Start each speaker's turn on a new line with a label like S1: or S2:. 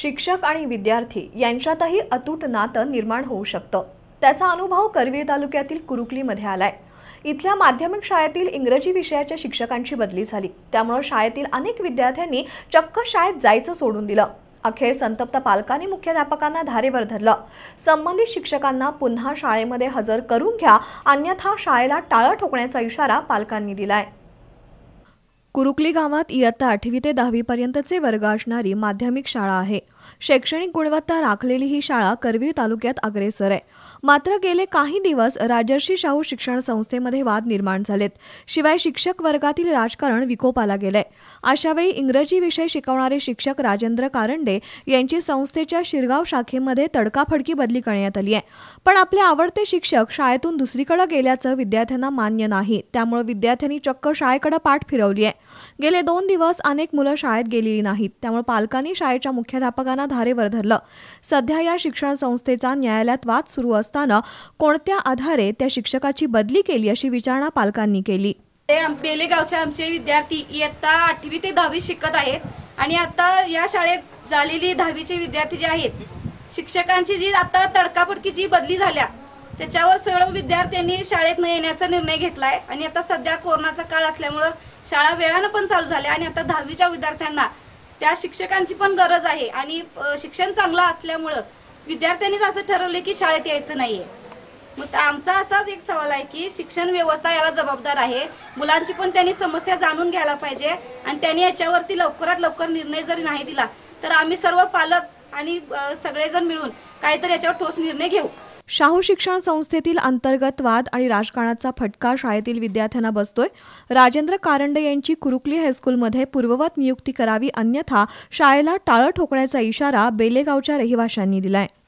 S1: शिक्षक आणि विद्यार्थी यांच्यातही अतूट नातं निर्माण होऊ शकतं त्याचा अनुभव करवीर तालुक्यातील कुरुकलीमध्ये आलाय इथल्या माध्यमिक शाळेतील इंग्रजी विषयाच्या शिक्षकांची बदली झाली त्यामुळे शाळेतील अनेक विद्यार्थ्यांनी चक्क शाळेत जायचं सोडून दिलं अखेर संतप्त पालकांनी मुख्याध्यापकांना धारेवर धरलं संबंधित शिक्षकांना पुन्हा शाळेमध्ये हजर करून घ्या अन्यथा शाळेला टाळं ठोकण्याचा इशारा पालकांनी दिलाय कुरुकली गावात इयत्ता आठवी ते दहावीपर्यंतचे वर्ग असणारी माध्यमिक शाळा आहे शैक्षणिक गुणवत्ता राखलेली ही शाळा करवीर तालुक्यात अग्रेसर आहे मात्र गेले काही दिवस राजर्षी शाहू शिक्षण संस्थेमध्ये वाद निर्माण झालेत शिवाय शिक्षक वर्गातील राजकारण विकोपाला गेलंय अशावेळी इंग्रजी विषय शिकवणारे शिक्षक राजेंद्र कारंडे यांची संस्थेच्या शिरगाव शाखेमध्ये तडकाफडकी बदली करण्यात आली आहे पण आपले आवडते शिक्षक शाळेतून दुसरीकडे गेल्याचं विद्यार्थ्यांना मान्य नाही त्यामुळे विद्यार्थ्यांनी चक्क शाळेकडे पाठ फिरवली आहे गेले दोन दिवस अनेक मुलं शाळेत गेलेली नाहीत त्यामुळे पालकांनी शाळेच्या मुख्याध्यापकांना धारेवर धरलं सध्या या शिक्षण संस्थेचा न्यायालयात वाद सुरू असताना कोणत्या आधारे त्या शिक्षकाची बदली केली अशी विचारणा पालकांनी केली
S2: बेलेगावचे आमचे विद्यार्थी इयत्ता आठवी ते दहावी शिकत आहेत आणि आता या शाळेत झालेली दहावीचे विद्यार्थी जे आहेत शिक्षकांची जी आता तडकाफडकी जी बदली झाल्या त्याच्यावर सर्व विद्यार्थ्यांनी शाळेत न येण्याचा निर्णय घेतलाय आणि आता सध्या कोरोनाचा काळ असल्यामुळं शाळा वेळानं पण चालू झाल्या आणि आता दहावीच्या विद्यार्थ्यांना त्या शिक्षकांची पण गरज आहे आणि शिक्षण चांगलं असल्यामुळं विद्यार्थ्यांनीच असं ठरवलं की शाळेत यायचं नाहीये मग आमचा असाच एक सवाल आहे की शिक्षण व्यवस्था याला जबाबदार आहे मुलांची पण त्यांनी समस्या जाणून घ्यायला पाहिजे आणि त्यांनी याच्यावरती लवकरात लवकर निर्णय जरी नाही दिला तर आम्ही सर्व पालक आणि सगळेजण मिळून काहीतरी याच्यावर ठोस निर्णय घेऊ
S1: शाहू शिक्षण संस्थेतील अंतर्गतवाद आणि राजकारणाचा फटका शाळेतील विद्यार्थ्यांना बसतोय राजेंद्र कारंडे यांची कुरुकली हायस्कूलमध्ये पूर्ववत नियुक्ती करावी अन्यथा शाळेला टाळं ठोकण्याचा इशारा बेलेगावच्या रहिवाशांनी दिलाय